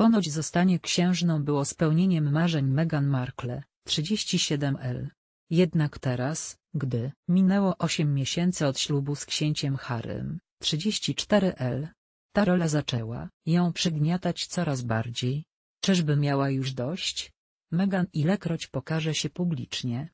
Ponoć zostanie księżną było spełnieniem marzeń Meghan Markle, 37L. Jednak teraz, gdy minęło 8 miesięcy od ślubu z księciem Harrym, 34L, ta rola zaczęła ją przygniatać coraz bardziej. Czyżby miała już dość? Meghan ilekroć pokaże się publicznie.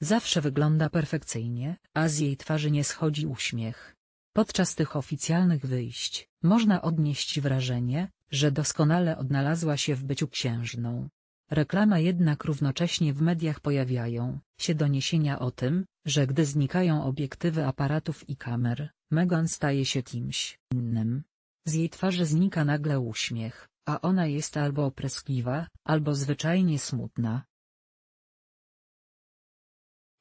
Zawsze wygląda perfekcyjnie, a z jej twarzy nie schodzi uśmiech. Podczas tych oficjalnych wyjść można odnieść wrażenie, że doskonale odnalazła się w byciu księżną. Reklama jednak równocześnie w mediach pojawiają się doniesienia o tym, że gdy znikają obiektywy aparatów i kamer, Meghan staje się kimś innym. Z jej twarzy znika nagle uśmiech, a ona jest albo opreskliwa, albo zwyczajnie smutna.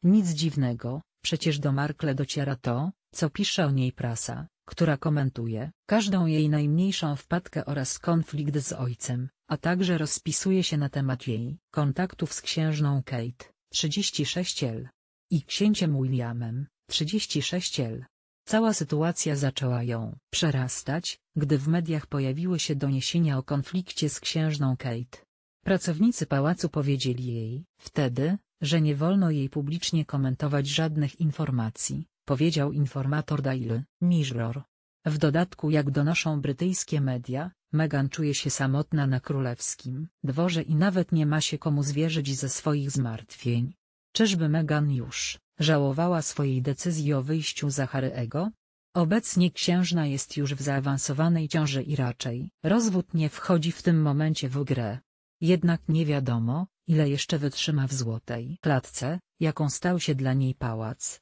Nic dziwnego, przecież do Markle dociera to, co pisze o niej prasa, która komentuje każdą jej najmniejszą wpadkę oraz konflikt z ojcem, a także rozpisuje się na temat jej kontaktów z księżną Kate, 36L i księciem Williamem, 36L. Cała sytuacja zaczęła ją przerastać, gdy w mediach pojawiły się doniesienia o konflikcie z księżną Kate. Pracownicy pałacu powiedzieli jej wtedy, że nie wolno jej publicznie komentować żadnych informacji, powiedział informator Daily Mirror. W dodatku jak donoszą brytyjskie media, Meghan czuje się samotna na królewskim dworze i nawet nie ma się komu zwierzyć ze swoich zmartwień. Czyżby Meghan już żałowała swojej decyzji o wyjściu za Harry'ego? Obecnie księżna jest już w zaawansowanej ciąży i raczej rozwód nie wchodzi w tym momencie w grę. Jednak nie wiadomo, ile jeszcze wytrzyma w złotej klatce, jaką stał się dla niej pałac.